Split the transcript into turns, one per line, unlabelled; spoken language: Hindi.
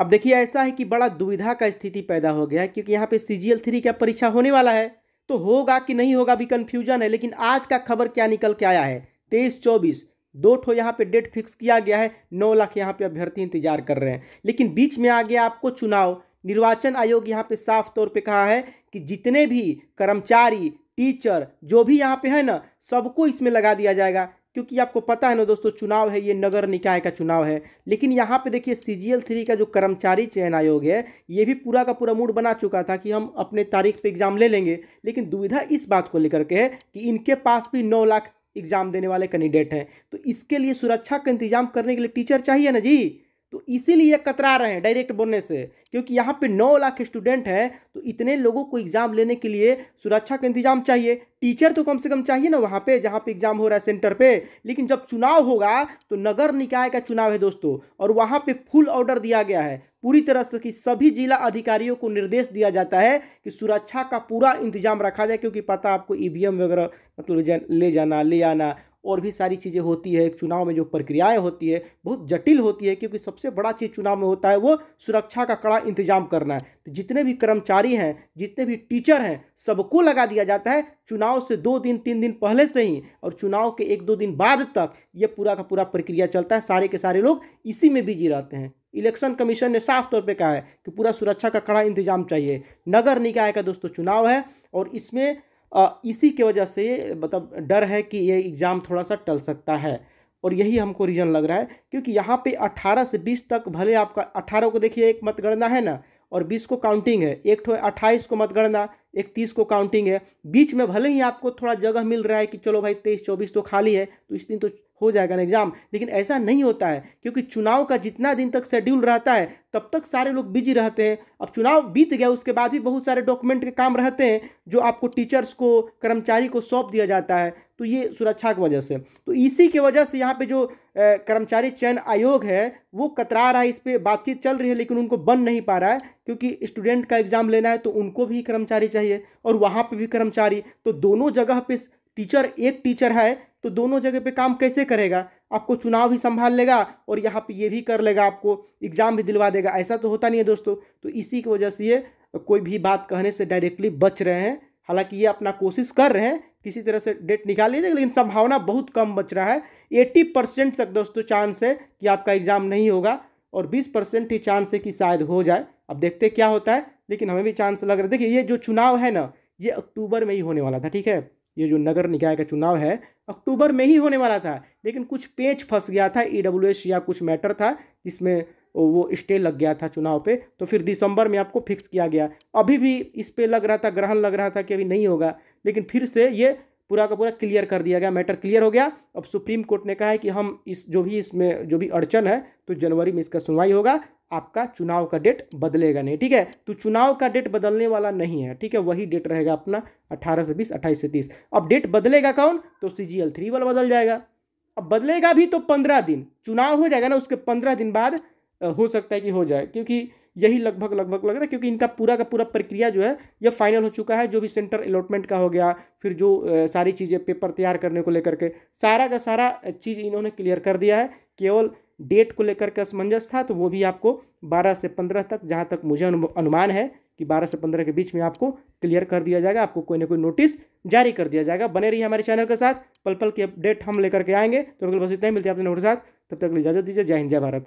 अब देखिए ऐसा है कि बड़ा दुविधा का स्थिति पैदा हो गया है क्योंकि यहाँ पे सी जी एल थ्री का परीक्षा होने वाला है तो होगा कि नहीं होगा भी कन्फ्यूजन है लेकिन आज का खबर क्या निकल के आया है तेईस चौबीस दो ठो यहाँ पे डेट फिक्स किया गया है नौ लाख यहाँ पे अभ्यर्थी इंतजार कर रहे हैं लेकिन बीच में आ गया आपको चुनाव निर्वाचन आयोग यहाँ पे साफ तौर पे कहा है कि जितने भी कर्मचारी टीचर जो भी यहाँ पे है ना सबको इसमें लगा दिया जाएगा क्योंकि आपको पता है ना दोस्तों चुनाव है ये नगर निकाय का चुनाव है लेकिन यहाँ पे देखिए सी जी एल थ्री का जो कर्मचारी चयन आयोग है ये भी पूरा का पूरा मूड बना चुका था कि हम अपने तारीख पे एग्ज़ाम ले लेंगे लेकिन दुविधा इस बात को लेकर के है कि इनके पास भी नौ लाख एग्ज़ाम देने वाले कैंडिडेट हैं तो इसके लिए सुरक्षा का इंतजाम करने के लिए टीचर चाहिए ना जी तो इसीलिए कतरा रहे हैं डायरेक्ट बोलने से क्योंकि यहाँ पे नौ लाख स्टूडेंट हैं तो इतने लोगों को एग्ज़ाम लेने के लिए सुरक्षा का इंतजाम चाहिए टीचर तो कम से कम चाहिए ना वहाँ पे जहाँ पे एग्जाम हो रहा है सेंटर पे लेकिन जब चुनाव होगा तो नगर निकाय का चुनाव है दोस्तों और वहाँ पे फुल ऑर्डर दिया गया है पूरी तरह से कि सभी जिला अधिकारियों को निर्देश दिया जाता है कि सुरक्षा का पूरा इंतजाम रखा जाए क्योंकि पता आपको एम e वगैरह मतलब ले जाना ले आना और भी सारी चीज़ें होती है चुनाव में जो प्रक्रियाएँ होती है बहुत जटिल होती है क्योंकि सबसे बड़ा चीज़ चुनाव में होता है वो सुरक्षा का कड़ा इंतजाम करना है तो जितने भी कर्मचारी हैं जितने भी टीचर हैं सबको लगा दिया जाता है चुनाव चुनाव से दो दिन तीन दिन पहले से ही और चुनाव के एक दो दिन बाद तक ये पूरा का पूरा प्रक्रिया चलता है सारे के सारे लोग इसी में बिजी रहते हैं इलेक्शन कमीशन ने साफ तौर पे कहा है कि पूरा सुरक्षा का कड़ा इंतजाम चाहिए नगर निकाय का दोस्तों चुनाव है और इसमें इसी के वजह से मतलब डर है कि ये एग्ज़ाम थोड़ा सा टल सकता है और यही हमको रीज़न लग रहा है क्योंकि यहाँ पे 18 से 20 तक भले आपका 18 को देखिए एक मतगणना है ना और 20 को काउंटिंग है एक ठो अट्ठाईस को मतगणना इकतीस को काउंटिंग है बीच में भले ही आपको थोड़ा जगह मिल रहा है कि चलो भाई तेईस चौबीस तो खाली है तो इस दिन तो हो जाएगा ना एग्जाम लेकिन ऐसा नहीं होता है क्योंकि चुनाव का जितना दिन तक शेड्यूल रहता है तब तक सारे लोग बिजी रहते हैं अब चुनाव बीत गया उसके बाद भी बहुत सारे डॉक्यूमेंट के काम रहते हैं जो आपको टीचर्स को कर्मचारी को सौंप दिया जाता है तो ये सुरक्षा की वजह से तो इसी की वजह से यहाँ पे जो कर्मचारी चयन आयोग है वो कतरा रहा है इस पर बातचीत चल रही है लेकिन उनको बन नहीं पा रहा है क्योंकि स्टूडेंट का एग्ज़ाम लेना है तो उनको भी कर्मचारी चाहिए और वहाँ पर भी कर्मचारी तो दोनों जगह पर टीचर एक टीचर है तो दोनों जगह पे काम कैसे करेगा आपको चुनाव भी संभाल लेगा और यहाँ पे ये भी कर लेगा आपको एग्ज़ाम भी दिलवा देगा ऐसा तो होता नहीं है दोस्तों तो इसी की वजह से ये कोई भी बात कहने से डायरेक्टली बच रहे हैं हालांकि ये अपना कोशिश कर रहे हैं किसी तरह से डेट निकाल लीजिए लेकिन संभावना बहुत कम बच रहा है एट्टी परसेंट तक दोस्तों चांस है कि आपका एग्ज़ाम नहीं होगा और बीस परसेंट ही चांस है कि शायद हो जाए अब देखते क्या होता है लेकिन हमें भी चांस लग रहा है देखिए ये जो चुनाव है ना ये अक्टूबर में ही होने वाला था ठीक है ये जो नगर निकाय का चुनाव है अक्टूबर में ही होने वाला था लेकिन कुछ पेच फंस गया था ई e या कुछ मैटर था जिसमें वो स्टे लग गया था चुनाव पे तो फिर दिसंबर में आपको फिक्स किया गया अभी भी इस पर लग रहा था ग्रहण लग रहा था कि अभी नहीं होगा लेकिन फिर से ये पूरा का पूरा क्लियर कर दिया गया मैटर क्लियर हो गया अब सुप्रीम कोर्ट ने कहा है कि हम इस जो भी इसमें जो भी अड़चन है तो जनवरी में इसका सुनवाई होगा आपका चुनाव का डेट बदलेगा नहीं ठीक है तो चुनाव का डेट बदलने वाला नहीं है ठीक है वही डेट रहेगा अपना अट्ठारह से बीस अट्ठाईस से तीस अब डेट बदलेगा कौन तो सी जी एल थ्री वाला बदल जाएगा अब बदलेगा भी तो पंद्रह दिन चुनाव हो जाएगा ना उसके पंद्रह दिन बाद हो सकता है कि हो जाए क्योंकि यही लगभग लगभग लग रहा है क्योंकि इनका पूरा का पूरा प्रक्रिया जो है यह फाइनल हो चुका है जो भी सेंटर अलॉटमेंट का हो गया फिर जो सारी चीज़ें पेपर तैयार करने को लेकर के सारा का सारा चीज़ इन्होंने क्लियर कर दिया है केवल डेट को लेकर के असमंजस था तो वो भी आपको बारह से पंद्रह तक जहाँ तक मुझे अनुमान है कि बारह से पंद्रह के बीच में आपको क्लियर कर दिया जाएगा आपको कोई ना कोई नोटिस जारी कर दिया जाएगा बने रहिए हमारे चैनल के साथ पल पल की अपडेट हम लेकर के आएंगे तो बिल्कुल बस इतना ही मिलते हैं आपने साथ तब तक इजाजत दीजिए जय हिंद जय भारत